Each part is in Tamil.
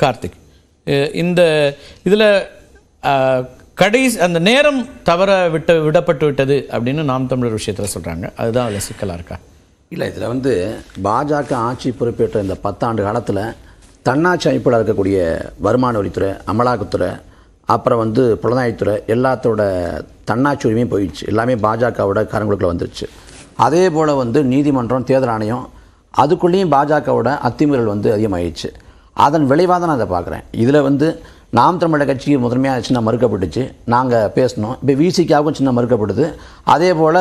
கார்த்திக் இந்த இதில் கடைசி அந்த நேரம் தவற விட்டு விடப்பட்டு விட்டது அப்படின்னு நாம் தமிழர் விஷயத்தில் சொல்கிறாங்க அதுதான் அதில் சிக்கலாக இருக்கா இல்லை இதில் வந்து பாஜக ஆட்சி பொறுப்பேற்ற இந்த பத்தாண்டு காலத்தில் தன்னாட்சி அமைப்பில் இருக்கக்கூடிய வருமான வரித்துறை அமலாக்கத்துறை அப்புறம் வந்து புலனாய்வுத்துறை எல்லாத்தோட தன்னாட்சி உரிமையும் போயிடுச்சு எல்லாமே பாஜகவோட கரங்களுக்குள்ள வந்துருச்சு அதே போல் வந்து நீதிமன்றம் தேர்தல் ஆணையம் அதுக்குள்ளேயும் பாஜகவோட அத்துமீறல் வந்து அதிகமாகிடுச்சு அதன் விளைவாக தான் நான் அதை பார்க்குறேன் இதில் வந்து நாம் தமிழக கட்சி முதன்மையாக சின்ன மறுக்கப்பட்டுச்சு நாங்கள் பேசணும் இப்போ விசிக்காகவும் சின்ன மறுக்கப்படுது அதே போல்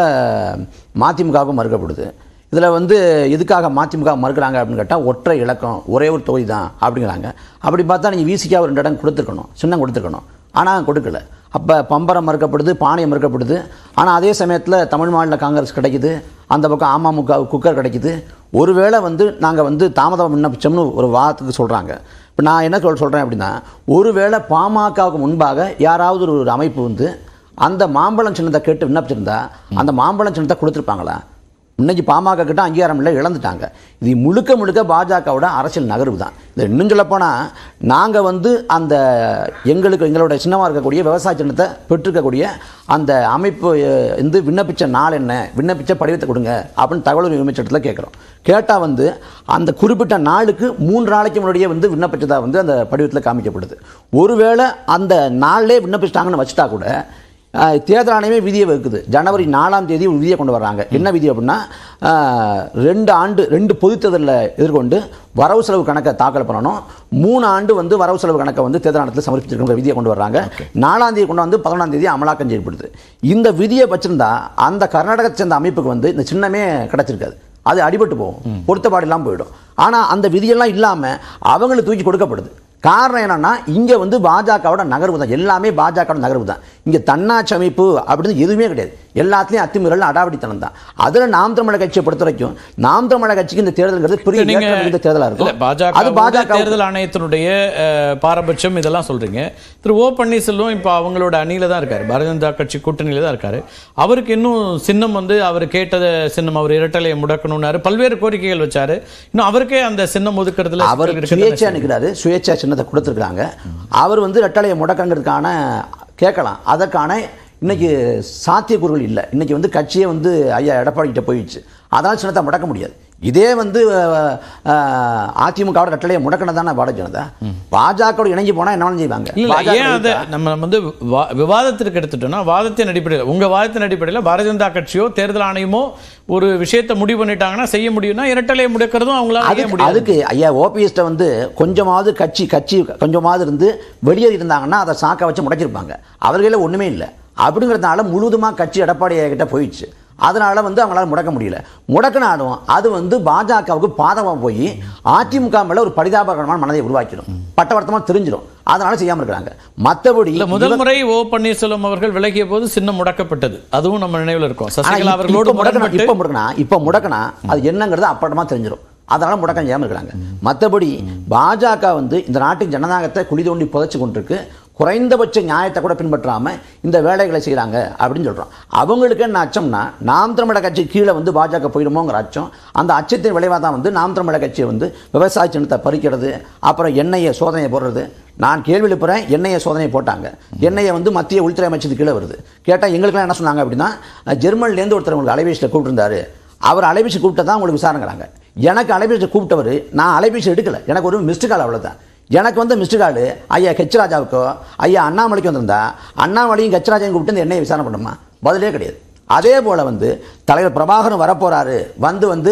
மதிமுகவும் மறுக்கப்படுது இதில் வந்து எதுக்காக மதிமுக மறுக்கிறாங்க அப்படின்னு கேட்டால் ஒற்றை இலக்கம் ஒரே ஒரு தொகுதி தான் அப்படிங்கிறாங்க அப்படி பார்த்தா நீங்கள் விசிக்காக ரெண்டு இடம் கொடுத்துருக்கணும் சின்னம் கொடுத்துருக்கணும் ஆனால் கொடுக்கல அப்போ பம்பரம் மறுக்கப்படுது பானையம் மறுக்கப்படுது ஆனால் அதே சமயத்தில் தமிழ் மாநில காங்கிரஸ் கிடைக்குது அந்த பக்கம் அமமுக குக்கர் கிடைக்குது ஒருவேளை வந்து நாங்கள் வந்து தாமதம் விண்ணப்பிச்சோம்னு ஒரு வாரத்துக்கு சொல்கிறாங்க இப்போ நான் என்ன சொல் சொல்கிறேன் அப்படின்னா ஒருவேளை பாமகவுக்கு முன்பாக யாராவது ஒரு அமைப்பு வந்து அந்த மாம்பழம் சின்னத்தை கேட்டு விண்ணப்பிச்சிருந்தா அந்த மாம்பழம் சின்னத்தை கொடுத்துருப்பாங்களா இன்னைக்கு பாமக கிட்ட அங்கீகாரம் இல்லை இழந்துட்டாங்க இது முழுக்க முழுக்க பாஜகவோட அரசியல் நகர்வு தான் இது இன்னும் சொல்லப்போனால் நாங்கள் வந்து அந்த எங்களுக்கு எங்களோட சின்னமாக இருக்கக்கூடிய விவசாய சின்னத்தை பெற்றிருக்கக்கூடிய அந்த அமைப்பு வந்து விண்ணப்பித்த நாள் என்ன விண்ணப்பித்த படிவத்தை கொடுங்க அப்படின்னு தகவல் அமைச்சத்தில் கேட்குறோம் கேட்டால் வந்து அந்த குறிப்பிட்ட நாளுக்கு மூன்று நாளைக்கு முன்னாடியே வந்து விண்ணப்பித்ததாக வந்து அந்த படிவத்தில் காமிக்கப்படுது ஒருவேளை அந்த நாளிலே விண்ணப்பிச்சிட்டாங்கன்னு வச்சுட்டா கூட தேர்தல் ஆணையமே விதியை வகுக்குது ஜனவரி நாலாம் தேதி ஒரு விதியை கொண்டு வர்றாங்க என்ன விதி அப்படின்னா ரெண்டு ஆண்டு ரெண்டு பொதுத்தேர்தலில் எதிர்கொண்டு வரவு செலவு கணக்கை தாக்கல் பண்ணணும் மூணு ஆண்டு வந்து வரவு செலவு கணக்கை வந்து தேர்தல் ஆணையத்தில் சமர்ப்பிச்சிருக்கிற விதியை கொண்டு வர்றாங்க நாலாம் தேதி கொண்டு வந்து பதினொன்றாம் தேதி அமலாக்கம் செய்யப்படுது இந்த விதியை வச்சிருந்தா அந்த கர்நாடகத்தை சேர்ந்த அமைப்புக்கு வந்து இந்த சின்னமே கிடச்சிருக்காது அது அடிபட்டு போகும் பொருத்தப்பாடு இல்லாமல் போயிடும் ஆனால் அந்த விதியெல்லாம் இல்லாமல் அவங்களுக்கு தூக்கி கொடுக்கப்படுது காரணம் என்னன்னா இங்கே வந்து பாஜகவோட நகர்வு தான் எல்லாமே பாஜகவோட நகர்வு தான் இங்கே தன்னாட்சி அமைப்பு அப்படின்னு எதுவுமே கிடையாது எல்லாத்துலேயும் அத்துமீறல் அடாவடித்தனம் தான் அதுல நாம் தமிழக கட்சியை பொறுத்த வரைக்கும் நாம் தமிழக கட்சிக்கு இந்த தேர்தல்ங்கிறது பெரிய தேர்தலாக இருக்கும் பாஜக அது பாஜக தேர்தல் ஆணையத்தினுடைய பாரபட்சம் இதெல்லாம் சொல்றீங்க திரு ஓ பன்னீர்செல்வம் இப்போ அவங்களோட அணியில தான் இருக்காரு பாரதிய ஜனதா கட்சி கூட்டணியில தான் இருக்காரு அவருக்கு இன்னும் சின்னம் வந்து அவர் கேட்டத சின்னம் அவர் இரட்டலையை முடக்கணும்னாரு பல்வேறு கோரிக்கைகள் வச்சாரு இன்னும் அவருக்கே அந்த சின்னம் ஒதுக்குறதுல அவர் சுயேட்சா நிற்கிறாரு சுயேட்சா சின்ன சின்னத்தை கொடுத்துருக்குறாங்க அவர் வந்து ரெட்டாலையை முடக்கங்கிறதுக்கான கேட்கலாம் அதற்கான இன்றைக்கி சாத்தியக்கூறுகள் இல்லை இன்றைக்கி வந்து கட்சியே வந்து ஐயா எடப்பாடி கிட்ட போயிடுச்சு அதனால் சின்னத்தை முடக்க முடியாது இதே வந்து அதிமுகவோட கட்டளையை முடக்கணும் தானே பாரதிய ஜனதா பாஜகவோட இணைஞ்சு போனால் என்ன செய்வாங்க ஏன் அதை நம்ம வந்து விவாதத்திற்கு எடுத்துட்டோம்னா வாதத்தின் அடிப்படையில் உங்கள் வாதத்தின் அடிப்படையில் பாரதிய ஜனதா கட்சியோ தேர்தல் ஆணையமோ ஒரு விஷயத்தை முடிவு பண்ணிட்டாங்கன்னா செய்ய முடியும்னா இரட்டலையை முடக்கிறதும் அவங்களால செய்ய முடியும் அதுக்கு ஐயா ஓபிஎஸ்ட்டை வந்து கொஞ்சமாவது கட்சி கட்சி கொஞ்சமாவது இருந்து வெளியே இருந்தாங்கன்னா அதை சாக்க வச்சு முடைச்சிருப்பாங்க அவர்களே ஒன்றுமே இல்லை அப்படிங்கிறதுனால முழுதுமா கட்சி எடப்பாடி கிட்ட போயிடுச்சு அதனால் வந்து அவங்களால முடக்க முடியல முடக்கினாலும் அது வந்து பாஜகவுக்கு பாதகமாக போய் அதிமுக மேலே ஒரு பரிதாபகரமான மனதை உருவாக்கிடும் பட்டவர்த்தமாக தெரிஞ்சிடும் அதனால செய்யாமல் இருக்கிறாங்க மற்றபடி முதல் முறை ஓ பன்னீர்செல்வம் அவர்கள் விலகிய போது சின்ன முடக்கப்பட்டது அதுவும் நம்ம நினைவில் இருக்கும் சசிகலா அவர்களோடு முடக்கணும் இப்போ முடக்கணும் இப்ப முடக்கணும் அது என்னங்கிறது அப்பட்டமாக தெரிஞ்சிடும் அதனால் முடக்கம் செய்யாமல் இருக்கிறாங்க மற்றபடி பாஜக வந்து இந்த நாட்டின் ஜனநாயகத்தை குழி தோண்டி புதைச்சு கொண்டிருக்கு குறைந்தபட்ச நியாயத்தை கூட பின்பற்றாமல் இந்த வேலைகளை செய்கிறாங்க அப்படின்னு சொல்கிறோம் அவங்களுக்கு என்ன அச்சம்னா நாம் திரமிட கட்சி கீழே வந்து பாஜக போயிடுமோங்கிற அச்சம் அந்த அச்சத்தின் விளைவாக தான் வந்து நாம் திரமிட கட்சியை வந்து விவசாய சின்னத்தை பறிக்கிறது அப்புறம் எண்ணெயை சோதனையை போடுறது நான் கேள்வி எழுப்புறேன் எண்ணெயை சோதனை போட்டாங்க எண்ணெயை வந்து மத்திய உள்துறை அமைச்சத்துக்கு கீழே வருது கேட்டால் எங்களுக்குலாம் என்ன சொன்னாங்க அப்படின்னா ஜெர்மனிலேருந்து ஒருத்தர் உங்களுக்கு அலைபேசியில் கூப்பிட்டுருந்தாரு அவர் அலைபேசி கூப்பிட்டு தான் உங்களுக்கு விசாரணைங்கிறாங்க எனக்கு அலைபேசி கூப்பிட்டவர் நான் அலைபேசி எடுக்கலை எனக்கு ஒரு மிஸ்டு கால் அவ்வளோதான் எனக்கு வந்து மிஸ்டர் கார்டு ஐயா ஹெச்ராஜாவுக்கோ ஐயா அண்ணாமலைக்கு வந்திருந்தா அண்ணாமலையும் ஹெச்ராஜையும் கூப்பிட்டு இந்த என்னையை விசாரணை பண்ணுமா பதிலே கிடையாது அதே போல் வந்து தலைவர் பிரபாகரன் வரப்போகிறாரு வந்து வந்து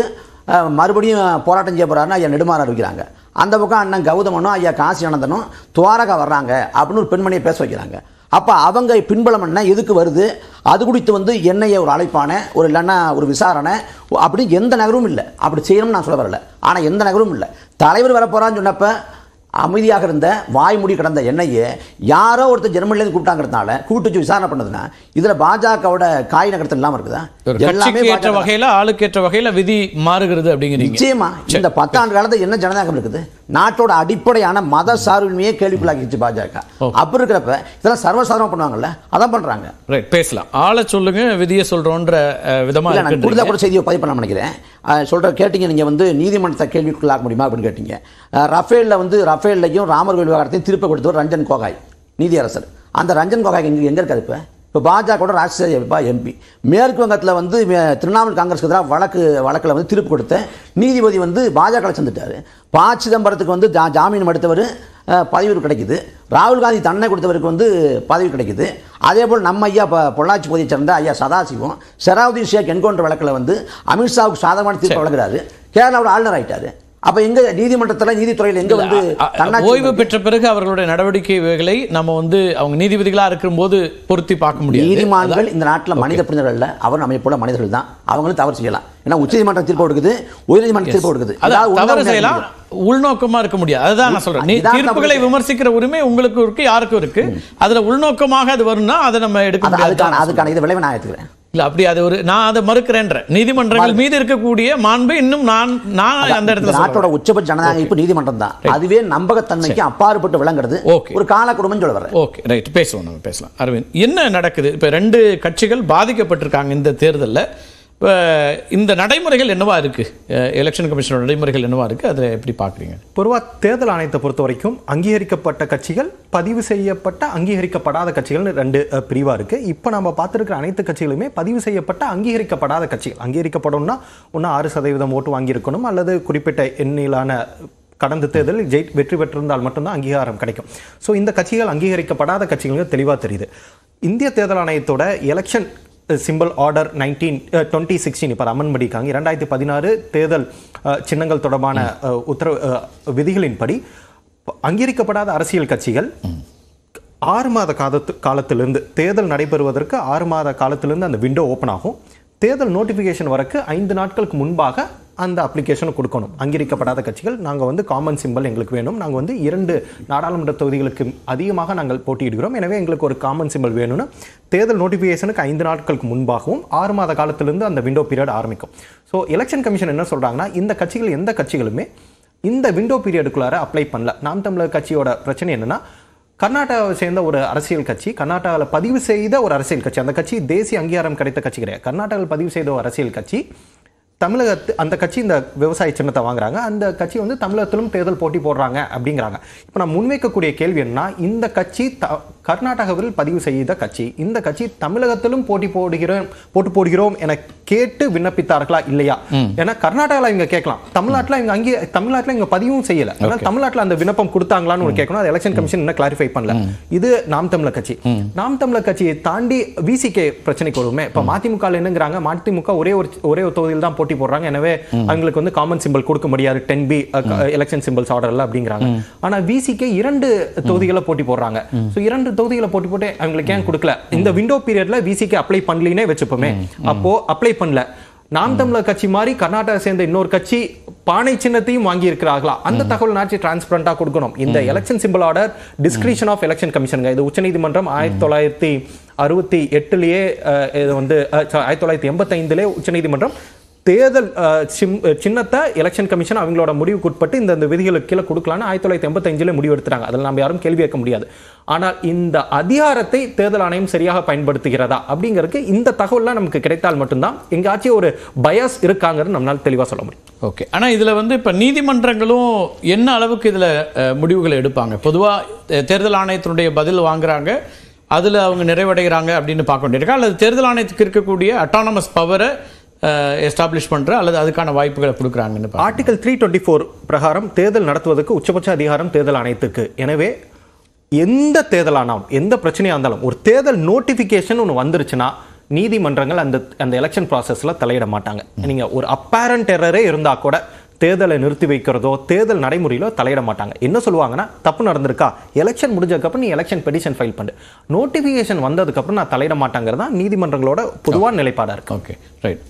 மறுபடியும் போராட்டம் செய்ய போகிறாருன்னு ஐயா நெடுமாறு அறிவிக்கிறாங்க அந்த பக்கம் அண்ணன் கௌதமனும் ஐயா காசி அனந்தனும் துவாரகா வர்றாங்க அப்படின்னு ஒரு பெண்மணியை பேச வைக்கிறாங்க அப்போ அவங்க பின்பலம் என்ன எதுக்கு வருது அது குறித்து வந்து என்னைய ஒரு அழைப்பான ஒரு இல்லைன்னா ஒரு விசாரணை அப்படி எந்த நகரும் இல்லை அப்படி செய்யணும்னு நான் சொல்ல வரல ஆனால் எந்த நகரும் இல்லை தலைவர் வரப்போகிறான்னு சொன்னப்போ அமைதியாக இருந்த வாய்மூடி கிடந்த எண்ணெயை யாரோ ஒருத்தர் ஜெர்மனிலேருந்து கூப்பிட்டாங்கிறதுனால கூப்பிட்டு விசாரணை பண்ணதுன்னா இதில் பாஜகவோட காய் நகரத்தில் இல்லாமல் இருக்குதா எல்லாமே வகையில் ஆளுக்கேற்ற வகையில் விதி மாறுகிறது அப்படிங்கிற நிச்சயமா இந்த பத்தாண்டு காலத்தில் என்ன ஜனநாயகம் இருக்குது நாட்டோட அடிப்படையான மத சார்பின்மையே கேள்விக்குள்ளாக்கிச்சு பாஜக அப்படி இருக்கிறப்ப இதெல்லாம் சர்வசாதாரணம் பண்ணுவாங்கல்ல அதான் பண்ணுறாங்க ரைட் பேசலாம் ஆளை சொல்லுங்க விதியை சொல்கிறோன்ற விதமாக நான் கூட செய்தியை பதிவு பண்ண நினைக்கிறேன் சொல்கிற கேட்டிங்க நீங்கள் வந்து நீதிமன்றத்தை கேள்விக்குள்ளாக முடியுமா அப்படின்னு கேட்டிங்க ரஃபேலில் வந்து ரஃபேல்லையும் ராமர் கோயில் விவகாரத்தையும் திருப்பி கொடுத்தவர் ரஞ்சன் கோகாய் நீதியரசர் அந்த ரஞ்சன் கோகாய் எங்கே எங்கே இருக்காது இப்போ இப்போ பாஜகவோட ராஷ்டிரிய எம்பி மேற்கு வங்கத்தில் வந்து திரிணாமுல் காங்கிரஸ்க்கு எதிராக வழக்கு வழக்கில் வந்து திருப்பு கொடுத்த நீதிபதி வந்து பாஜகவில் சேர்ந்துட்டார் பா சிதம்பரத்துக்கு வந்து ஜா ஜாமீன் எடுத்தவர் பதவி கிடைக்குது ராகுல் காந்தி தன்னை கொடுத்தவருக்கு வந்து பதவி கிடைக்குது அதே போல் நம்ம ஐயா இப்போ பொள்ளாச்சி பகுதியை சேர்ந்த ஐயா சதாசிவம் செராவுதீன் ஷேக் என்கவுண்டர் வழக்கில் வந்து அமித்ஷாவுக்கு சாதகமான தீர்ப்பு வழங்குறாரு கேரளாவோட ஆளுநர் ஆகிட்டாரு அப்ப எங்க நீதிமன்றத்தில் நீதித்துறையில் எங்க வந்து ஓய்வு பெற்ற பிறகு அவர்களுடைய நடவடிக்கைகளை நம்ம வந்து அவங்க நீதிபதிகளா இருக்கும் போது பொருத்தி பார்க்க முடியும் நீதிமன்றங்கள் இந்த நாட்டில் மனித பிரிந்தர்கள் இல்ல அவர் நம்மை போல மனிதர்கள் தான் அவங்களும் தவறு செய்யலாம் ஏன்னா உச்சநீதிமன்றம் தீர்ப்பு கொடுக்குது உயர்நீதிமன்றம் தீர்ப்பு கொடுக்குது அதாவது செய்யலாம் உள்நோக்கமா இருக்க முடியாது அதுதான் நான் சொல்றேன் தீர்ப்புகளை விமர்சிக்கிற உரிமை உங்களுக்கு இருக்கு யாருக்கும் இருக்கு அதுல உள்நோக்கமாக அது வரும்னா அதை நம்ம எடுக்க அதுக்கான அதுக்கான இது விளைவை நான் எடுத்துக்கிறேன் இல்லை அப்படி அது ஒரு நான் அதை மறுக்கிறேன்ற நீதிமன்றங்கள் மீது இருக்கக்கூடிய மாண்பு இன்னும் நான் நான் அந்த இடத்துல நாட்டோட உச்சபட்ச ஜனநாயகம் நீதிமன்றம் தான் அதுவே நம்பகத்தன்மைக்கு அப்பாறுபட்டு விளங்குறது ஓகே ஒரு கால குடும்பம் சொல்ல வரேன் ஓகே ரைட் பேசுவோம் நம்ம பேசலாம் அரவிந்த் என்ன நடக்குது இப்போ ரெண்டு கட்சிகள் பாதிக்கப்பட்டிருக்காங்க இந்த தேர்தலில் இப்போ இந்த நடைமுறைகள் என்னவா இருக்குது எலெக்ஷன் கமிஷனோட நடைமுறைகள் என்னவா இருக்குது அதை எப்படி பார்க்குறீங்க பொதுவாக தேர்தல் ஆணையத்தை பொறுத்த வரைக்கும் அங்கீகரிக்கப்பட்ட கட்சிகள் பதிவு செய்யப்பட்ட அங்கீகரிக்கப்படாத கட்சிகள்னு ரெண்டு பிரிவாக இருக்குது இப்போ நம்ம பார்த்துருக்கிற அனைத்து கட்சிகளுமே பதிவு செய்யப்பட்ட அங்கீகரிக்கப்படாத கட்சிகள் அங்கீகரிக்கப்படணும்னா ஒன்று ஆறு சதவீதம் ஓட்டு வாங்கியிருக்கணும் அல்லது குறிப்பிட்ட எண்ணிலான கடந்த தேர்தலில் ஜெய் வெற்றி பெற்றிருந்தால் மட்டும்தான் அங்கீகாரம் கிடைக்கும் ஸோ இந்த கட்சிகள் அங்கீகரிக்கப்படாத கட்சிகளுக்கு தெளிவாக தெரியுது இந்திய தேர்தல் ஆணையத்தோட election symbol order nineteen twenty sixteen இப்போ அமன் பண்ணியிருக்காங்க இரண்டாயிரத்தி பதினாறு தேர்தல் சின்னங்கள் தொடர்பான உத்தரவு விதிகளின்படி அங்கீகரிக்கப்படாத அரசியல் கட்சிகள் ஆறு மாத காலத்து காலத்திலிருந்து தேர்தல் நடைபெறுவதற்கு ஆறு மாத காலத்திலிருந்து அந்த விண்டோ ஓப்பன் ஆகும் தேர்தல் நோட்டிஃபிகேஷன் வரக்கு ஐந்து நாட்களுக்கு முன்பாக அந்த அப்ளிகேஷனை கொடுக்கணும் அங்கீகரிக்கப்படாத கட்சிகள் நாங்கள் வந்து காமன் சிம்பிள் எங்களுக்கு வேணும் நாங்கள் வந்து இரண்டு நாடாளுமன்ற தொகுதிகளுக்கு அதிகமாக நாங்கள் போட்டியிடுகிறோம் எனவே எங்களுக்கு ஒரு காமன் சிம்பிள் வேணும்னு தேர்தல் நோட்டிஃபிகேஷனுக்கு ஐந்து நாட்களுக்கு முன்பாகவும் ஆறு மாத காலத்திலிருந்து அந்த விண்டோ பீரியட் ஆரம்பிக்கும் ஸோ எலெக்ஷன் கமிஷன் என்ன சொல்கிறாங்கன்னா இந்த கட்சிகள் எந்த கட்சிகளுமே இந்த விண்டோ பீரியடுக்குள்ளார அப்ளை பண்ணல நாம் தமிழர் கட்சியோட பிரச்சனை என்னென்னா கர்நாடகாவை சேர்ந்த ஒரு அரசியல் கட்சி கர்நாடகாவில் பதிவு செய்த ஒரு அரசியல் கட்சி அந்த கட்சி தேசிய அங்கீகாரம் கிடைத்த கட்சி கிடையாது கர்நாடகாவில் பதிவு செய்த ஒரு அரசியல் கட்சி தமிழகத்து அந்த கட்சி இந்த விவசாய சின்னத்தை வாங்குறாங்க அந்த கட்சி வந்து தமிழகத்திலும் தேர்தல் போட்டி போடுறாங்க அப்படிங்கிறாங்க இப்போ நான் முன்வைக்கக்கூடிய கேள்வி என்ன இந்த கட்சி த கர்நாடகாவில் பதிவு செய்த கட்சி இந்த கட்சி தமிழகத்திலும் போட்டி போடுகிறோம் போட்டு போடுகிறோம் என கேட்டு விண்ணப்பித்தார்களா இல்லையா ஏன்னா கர்நாடகாவில் இவங்க கேட்கலாம் தமிழ்நாட்டில் இவங்க அங்கே தமிழ்நாட்டில் இவங்க பதிவும் செய்யல ஆனால் தமிழ்நாட்டில் அந்த விண்ணப்பம் கொடுத்தாங்களான்னு ஒரு கேட்கணும் அது எலெக்ஷன் கமிஷன் இன்னும் கிளாரிஃபை பண்ணல இது நாம் தமிழர் கட்சி நாம் தமிழர் கட்சியை தாண்டி விசிகே பிரச்சனைக்கு வருமே இப்போ மதிமுக என்னங்கிறாங்க மதிமுக ஒரே ஒரு ஒரே ஒரு தொகுதியில் தான் போட்டி போடுறாங்க எனவே அவங்களுக்கு வந்து காமன் சிம்பிள் கொடுக்க முடியாது டென் பி எலெக்ஷன் சிம்பிள்ஸ் ஆர்டர்ல அப்படிங்கிறாங்க ஆனால் விசிகே இரண்டு தொகுதிகளை போட்டி போடுறாங்க ஸோ இரண்டு ஏழு தொகுதிகளை போட்டு போட்டு அவங்களுக்கு ஏன் கொடுக்கல இந்த விண்டோ பீரியட்ல விசிக்கு அப்ளை பண்ணலினே வச்சுப்போமே அப்போ அப்ளை பண்ணல நாம் தமிழர் கட்சி மாதிரி கர்நாடகா சேர்ந்த இன்னொரு கட்சி பானை சின்னத்தையும் வாங்கி இருக்கிறார்களா அந்த தகவல் நாச்சு டிரான்ஸ்பரண்டா கொடுக்கணும் இந்த election symbol order description of election கமிஷனுங்க இது உச்சநீதிமன்றம் ஆயிரத்தி தொள்ளாயிரத்தி அறுபத்தி எட்டுலேயே இது வந்து ஆயிரத்தி தொள்ளாயிரத்தி எண்பத்தி எண்பத்தைந்துலேயே உச்சநீதிமன்றம் தேர்தல் சிம் சின்னத்தை எலெக்ஷன் கமிஷன் அவங்களோட முடிவுக்கு உட்பட்டு இந்த இந்த விதிகளுக்கு கீழே கொடுக்கலான்னு ஆயிரத்தி தொள்ளாயிரத்தி எண்பத்தஞ்சில் முடிவு எடுத்துட்டாங்க அதில் நம்ம யாரும் கேள்வி கேட்க முடியாது ஆனால் இந்த அதிகாரத்தை தேர்தல் ஆணையம் சரியாக பயன்படுத்துகிறதா அப்படிங்கிறதுக்கு இந்த தகவல்லாம் நமக்கு கிடைத்தால் மட்டும்தான் எங்காச்சும் ஒரு பயஸ் இருக்காங்கன்னு நம்மளால் தெளிவாக சொல்ல முடியும் ஓகே ஆனால் இதில் வந்து இப்போ நீதிமன்றங்களும் என்ன அளவுக்கு இதில் முடிவுகளை எடுப்பாங்க பொதுவாக தேர்தல் ஆணையத்தினுடைய பதில் வாங்குறாங்க அதில் அவங்க நிறைவடைகிறாங்க அப்படின்னு பார்க்க வேண்டியிருக்காங்க அல்லது தேர்தல் ஆணையத்துக்கு இருக்கக்கூடிய அட்டானமஸ் பவரை எஸ்டாப்ளிஷ் பண்ணுற அல்லது அதுக்கான வாய்ப்புகளை கொடுக்குறாங்கன்னு ஆர்டிகல் த்ரீ டுவெண்ட்டி ஃபோர் பிரகாரம் தேர்தல் நடத்துவதற்கு உச்சபட்ச அதிகாரம் தேர்தல் ஆணையத்துக்கு எனவே எந்த தேர்தலானாலும் எந்த பிரச்சனையாக இருந்தாலும் ஒரு தேர்தல் நோட்டிஃபிகேஷன் ஒன்று வந்துருச்சுன்னா நீதிமன்றங்கள் அந்த அந்த எலெக்ஷன் ப்ராசஸில் தலையிட மாட்டாங்க நீங்கள் ஒரு அப்பேரண்ட் டெரரே இருந்தால் கூட தேர்தலை நிறுத்தி வைக்கிறதோ தேர்தல் நடைமுறையிலோ தலையிட மாட்டாங்க என்ன சொல்லுவாங்கன்னா தப்பு நடந்திருக்கா எலெக்ஷன் முடிஞ்சதுக்கப்புறம் நீ எலெக்ஷன் பெடிஷன் ஃபைல் பண்ணு நோட்டிஃபிகேஷன் வந்ததுக்கப்புறம் நான் தலையிட மாட்டாங்கிறதா நீதிமன்றங்களோட பொதுவான நிலைப்பாடாக இருக்கு ஓகே ரைட்